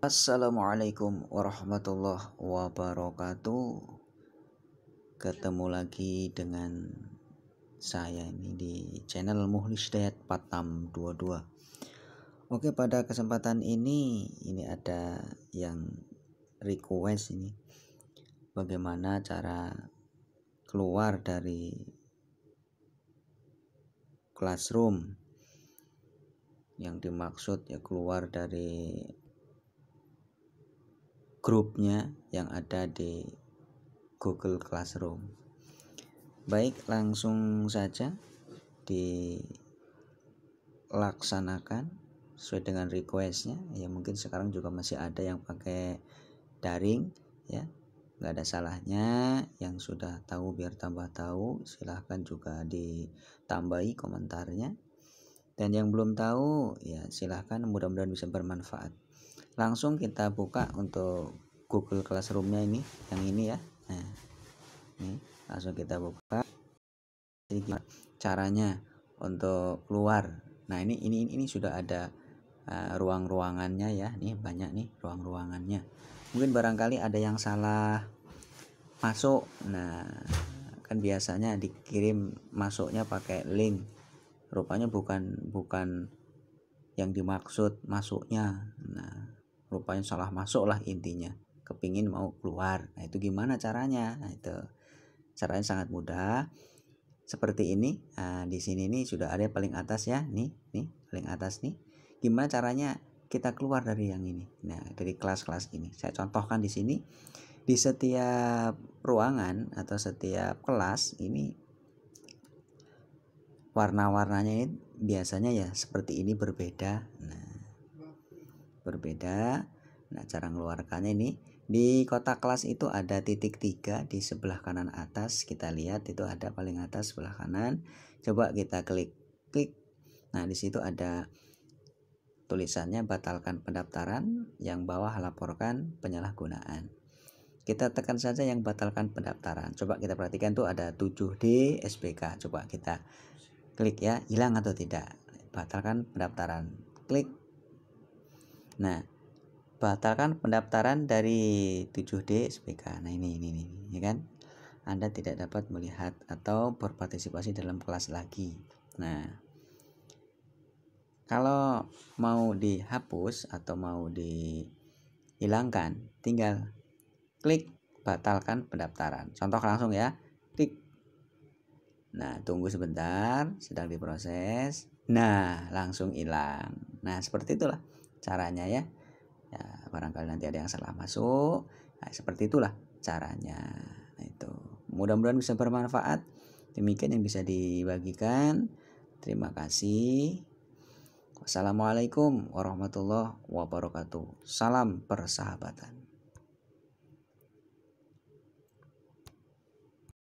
Assalamualaikum warahmatullahi wabarakatuh Ketemu lagi dengan saya ini di channel Muhlis Dayat Patam 22 Oke pada kesempatan ini ini ada yang request ini Bagaimana cara keluar dari classroom yang dimaksud ya keluar dari grupnya yang ada di Google Classroom. Baik, langsung saja dilaksanakan sesuai dengan requestnya. Ya mungkin sekarang juga masih ada yang pakai daring, ya nggak ada salahnya. Yang sudah tahu biar tambah tahu, silahkan juga ditambahi komentarnya. Dan yang belum tahu, ya silahkan mudah-mudahan bisa bermanfaat langsung kita buka untuk Google Classroomnya ini yang ini ya nah ini langsung kita buka ini caranya untuk keluar nah ini ini ini, ini sudah ada uh, ruang-ruangannya ya nih banyak nih ruang-ruangannya mungkin barangkali ada yang salah masuk nah kan biasanya dikirim masuknya pakai link rupanya bukan bukan yang dimaksud masuknya nah rupanya salah masuk lah intinya kepingin mau keluar nah itu gimana caranya nah itu caranya sangat mudah seperti ini nah, di sini nih sudah ada yang paling atas ya nih nih paling atas nih gimana caranya kita keluar dari yang ini nah dari kelas-kelas ini saya contohkan di sini di setiap ruangan atau setiap kelas ini warna-warnanya ini biasanya ya seperti ini berbeda nah berbeda. Nah, cara mengeluarkannya ini di kotak kelas itu ada titik tiga di sebelah kanan atas. Kita lihat itu ada paling atas sebelah kanan. Coba kita klik klik. Nah, di situ ada tulisannya batalkan pendaftaran, yang bawah laporkan penyalahgunaan. Kita tekan saja yang batalkan pendaftaran. Coba kita perhatikan tuh ada 7D SPK. Coba kita klik ya, hilang atau tidak. Batalkan pendaftaran. Klik Nah, batalkan pendaftaran dari 7D SPK. Nah, ini ini ini, ya kan? Anda tidak dapat melihat atau berpartisipasi dalam kelas lagi. Nah, kalau mau dihapus atau mau dihilangkan, tinggal klik batalkan pendaftaran. Contoh langsung ya, klik. Nah, tunggu sebentar, sedang diproses. Nah, langsung hilang. Nah, seperti itulah caranya ya. ya barangkali nanti ada yang salah masuk. Nah, seperti itulah caranya. Nah, itu. Mudah-mudahan bisa bermanfaat. Demikian yang bisa dibagikan. Terima kasih. Wassalamualaikum warahmatullahi wabarakatuh. Salam persahabatan.